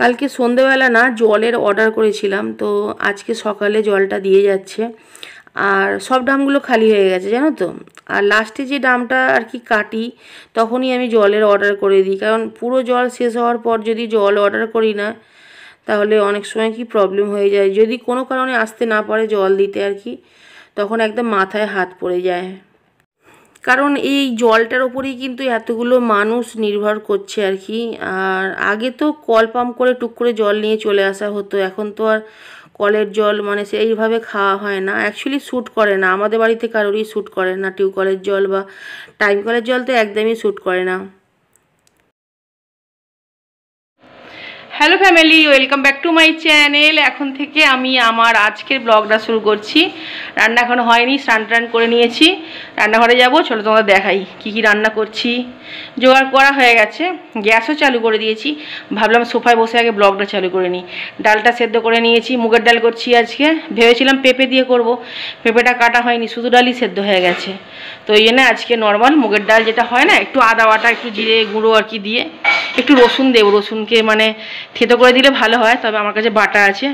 কালকে সন্ধেবেলা না জলের অর্ডার করেছিলাম তো আজকে সকালে জলটা দিয়ে যাচ্ছে আর সব ড্রামগুলো খালি হয়ে গেছে জানো তো আর লাস্টে যে ড্রামটা আর কি কাটি তখনই আমি জলের অর্ডার করে দিই কারণ পুরো জল শেষ হওয়ার পর যদি জল অর্ডার করি না তাহলে অনেক সময় কি প্রবলেম হয়ে যায় যদি কোনো কারণে আসতে না পারে জল দিতে আর কি তখন একদম মাথায় হাত পড়ে যায় কারণ এই জলটার ওপরেই কিন্তু এতগুলো মানুষ নির্ভর করছে আর কি আর আগে তো কল পাম্প করে টুক করে জল নিয়ে চলে আসা হতো এখন তো আর কলের জল মানে সেইভাবে খাওয়া হয় না অ্যাকচুয়ালি শ্যুট করে না আমাদের বাড়িতে কারোরই শ্যুট করে না টিউবকলের জল বা টাইম কলের জল তো একদমই শ্যুট করে না hello family welcome back to my channel এখন থেকে আমি আমার আজকের ব্লগটা শুরু করছি রান্না এখন হয়নি স্নান টান করে নিয়েছি রান্নাঘরে যাব চলো তোমাদের দেখাই কি কি রান্না করছি জোগাড় করা হয়ে গেছে গ্যাসও চালু করে দিয়েছি ভাবলাম সোফায় বসে আগে ব্লগটা চালু করে নিই ডালটা সেদ্ধ করে নিয়েছি মুগের ডাল করছি আজকে ভেবেছিলাম পেঁপে দিয়ে করব পেঁপেটা কাটা হয়নি শুধু ডালই সেদ্ধ হয়ে গেছে তো এই জন্য আজকে নর্মাল মুগের ডাল যেটা হয় না একটু আদা বাটা একটু জিরে গুঁড়ো আর কি দিয়ে একটু রসুন দেবো রসুনকে মানে থেতো করে দিলে ভালো হয় তবে আমার কাছে বাটা আছে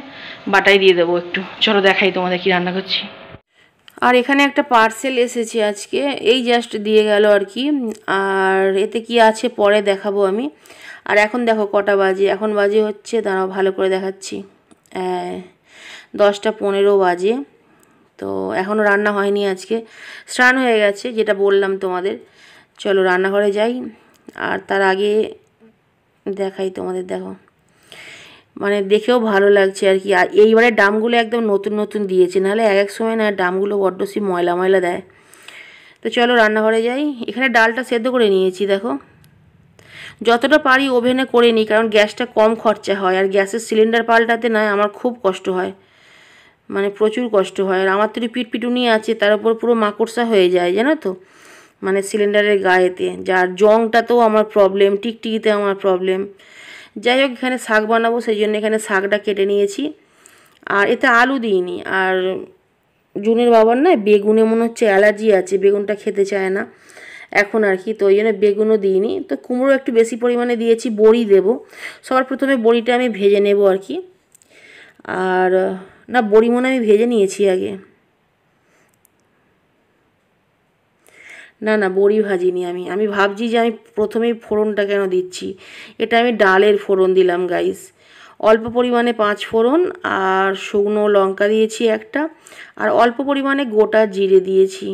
বাটাই দিয়ে দেবো একটু চলো দেখাই তোমাদের কি রান্না করছি আর এখানে একটা পার্সেল এসেছে আজকে এই জাস্ট দিয়ে গেল আর কি আর এতে কি আছে পরে দেখাবো আমি আর এখন দেখো কটা বাজে এখন বাজে হচ্ছে দাঁড়াও ভালো করে দেখাচ্ছি দশটা পনেরো বাজে তো এখনও রান্না হয়নি আজকে স্নান হয়ে গেছে যেটা বললাম তোমাদের চলো রান্নাঘরে যাই আর তার আগে দেখাই তোমাদের দেখো মানে দেখেও ভালো লাগছে আর কি আর এইবারে ডামগুলো একদম নতুন নতুন দিয়েছে নাহলে এক এক সময় না ডামগুলো বড্ড সি ময়লা ময়লা দেয় তো চলো রান্নাঘরে যাই এখানে ডালটা সেদ্ধ করে নিয়েছি দেখো যতটা পারি ওভেনে করে নিই কারণ গ্যাসটা কম খরচা হয় আর গ্যাসের সিলিন্ডার পাল্টাতে না আমার খুব কষ্ট হয় মানে প্রচুর কষ্ট হয় আর আমার তো পিটপিটুনি আছে তার উপর পুরো মাকড়সা হয়ে যায় জানো তো মানে সিলিন্ডারের গায়েতে যার জংটা তো আমার প্রবলেম টিকটিকিতে আমার প্রবলেম যাই হোক এখানে শাক বানাবো সেই জন্য এখানে শাকটা কেটে নিয়েছি আর এতে আলু দিইনি আর জুনের বাবার না বেগুনে মনে হচ্ছে অ্যালার্জি আছে বেগুনটা খেতে চায় না এখন আর কি তো ওই জন্য বেগুনও দিইনি তো কুমড়ো একটু বেশি পরিমাণে দিয়েছি বড়ি দেব সবার প্রথমে বড়িটা আমি ভেজে নেব আর কি আর না বড়ি মনে আমি ভেজে নিয়েছি আগে না না বড়ি ভাজিনি আমি আমি ভাবছি যে আমি প্রথমেই ফোড়নটা কেন দিচ্ছি এটা আমি ডালের ফোড়ন দিলাম গাইস অল্প পরিমাণে পাঁচ ফোড়ন আর শুকনো লঙ্কা দিয়েছি একটা আর অল্প পরিমাণে গোটা জিরে দিয়েছি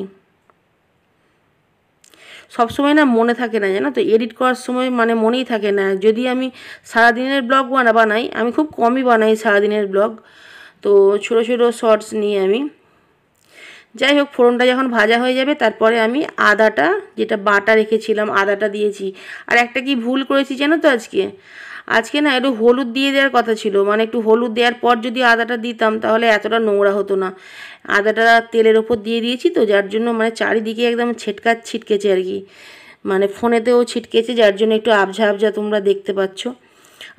সবসময় না মনে থাকে না জানো তো এডিট করার সময় মানে মনেই থাকে না যদি আমি সারাদিনের ব্লগ বানা বানাই আমি খুব কমই বানাই সারাদিনের ব্লগ তো ছোটো ছোটো শর্টস নিয়ে আমি যাই হোক ফোড়নটা যখন ভাজা হয়ে যাবে তারপরে আমি আদাটা যেটা বাটা রেখেছিলাম আদাটা দিয়েছি আর একটা কি ভুল করেছি জানো তো আজকে আজকে না একটু হলুদ দিয়ে দেওয়ার কথা ছিল মানে একটু হলুদ দেওয়ার পর যদি আদাটা দিতাম তাহলে এতটা নোংরা হতো না আদাটা তেলের ওপর দিয়ে দিয়েছি তো যার জন্য মানে চারিদিকে একদম ছিটকা ছিটকেছে আর কি মানে ফোনেতেও ছিটকেছে যার জন্য একটু আবঝা আবঝা তোমরা দেখতে পাচ্ছ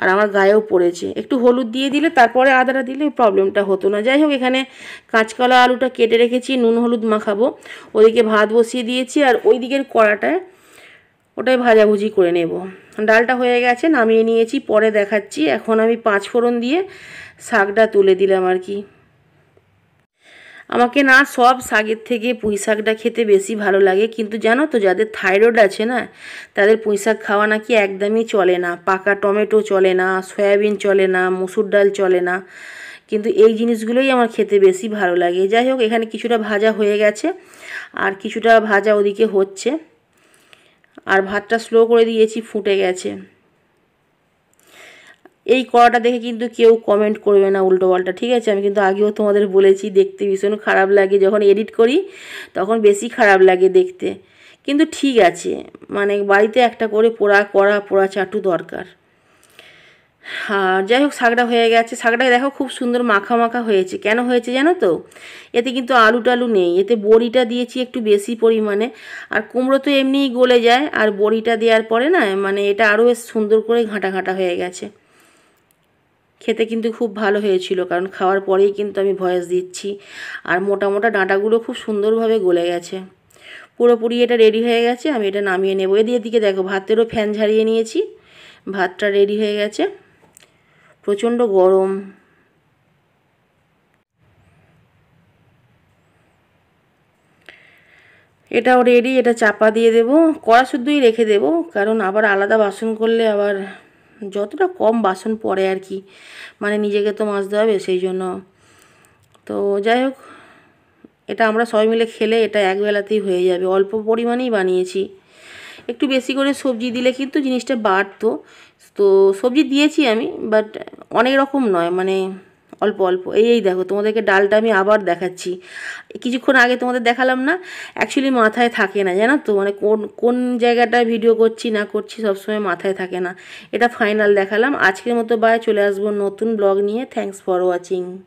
আর আমার গায়েও পড়েছে একটু হলুদ দিয়ে দিলে তারপরে আদাটা দিলে প্রবলেমটা হতো না যাই হোক এখানে কাঁচকলা আলুটা কেটে রেখেছি নুন হলুদ মাখাবো ওদিকে ভাত বসিয়ে দিয়েছি আর ওই দিকের কড়াটায় ওটাই ভাজাভুজি করে নেব ডালটা হয়ে গেছে নামিয়ে নিয়েছি পরে দেখাচ্ছি এখন আমি পাঁচ ফোড়ন দিয়ে শাকটা তুলে দিলাম আর কি আমাকে না সব শাকের থেকে পুঁই শাকটা খেতে বেশি ভালো লাগে কিন্তু জানো তো যাদের থাইরয়েড আছে না তাদের পুঁই শাক খাওয়া নাকি একদমই চলে না পাকা টমেটো চলে না সয়াবিন চলে না মুসুর ডাল চলে না কিন্তু এই জিনিসগুলোই আমার খেতে বেশি ভালো লাগে যাই হোক এখানে কিছুটা ভাজা হয়ে গেছে আর কিছুটা ভাজা ওদিকে হচ্ছে আর ভাতটা স্লো করে দিয়েছি ফুটে গেছে এই কড়াটা দেখে কিন্তু কেউ কমেন্ট করবে না উল্টো পাল্টা ঠিক আছে আমি কিন্তু আগেও তোমাদের বলেছি দেখতে ভীষণ খারাপ লাগে যখন এডিট করি তখন বেশি খারাপ লাগে দেখতে কিন্তু ঠিক আছে মানে বাড়িতে একটা করে পোড়া কড়া পোড়া চাটু দরকার আর যাই হোক শাকটা হয়ে গেছে শাকটা দেখো খুব সুন্দর মাখা মাখা হয়েছে কেন হয়েছে জানো তো এতে কিন্তু আলু টালু নেই এতে বড়িটা দিয়েছি একটু বেশি পরিমাণে আর কুমড়ো তো এমনিই গলে যায় আর বড়িটা দেওয়ার পরে না মানে এটা আরও সুন্দর করে ঘাঁটা ঘাঁটা হয়ে গেছে খেতে কিন্তু খুব ভালো হয়েছিল কারণ খাওয়ার পরেই কিন্তু আমি ভয়েস দিচ্ছি আর মোটা মোটা ডাঁটাগুলো খুব সুন্দরভাবে গলে গেছে পুরোপুরি এটা রেডি হয়ে গেছে আমি এটা নামিয়ে নেবো এদিকে দিকে দেখো ভাতেরও ফ্যান ঝাড়িয়ে নিয়েছি ভাতটা রেডি হয়ে গেছে প্রচণ্ড গরম এটাও রেডি এটা চাপা দিয়ে দেবো কড়া শুদ্ধই রেখে দেবো কারণ আবার আলাদা বাসন করলে আবার যতটা কম বাসন পড়ে আর কি মানে নিজেকে তো মাজতে হবে সেই জন্য তো যাই হোক এটা আমরা সবাই মিলে খেলে এটা একবেলাতেই হয়ে যাবে অল্প পরিমাণেই বানিয়েছি একটু বেশি করে সবজি দিলে কিন্তু জিনিসটা বাড়তো তো সবজি দিয়েছি আমি বাট অনেক রকম নয় মানে অল্প অল্প এই এই দেখো তোমাদেরকে ডালটা আমি আবার দেখাচ্ছি কিছুক্ষণ আগে তোমাদের দেখালাম না অ্যাকচুয়ালি মাথায় থাকে না জানো তো মানে কোন কোন জায়গাটা ভিডিও করছি না করছি সবসময় মাথায় থাকে না এটা ফাইনাল দেখালাম আজকের মতো বায় চলে আসবো নতুন ব্লগ নিয়ে থ্যাংকস ফর ওয়াচিং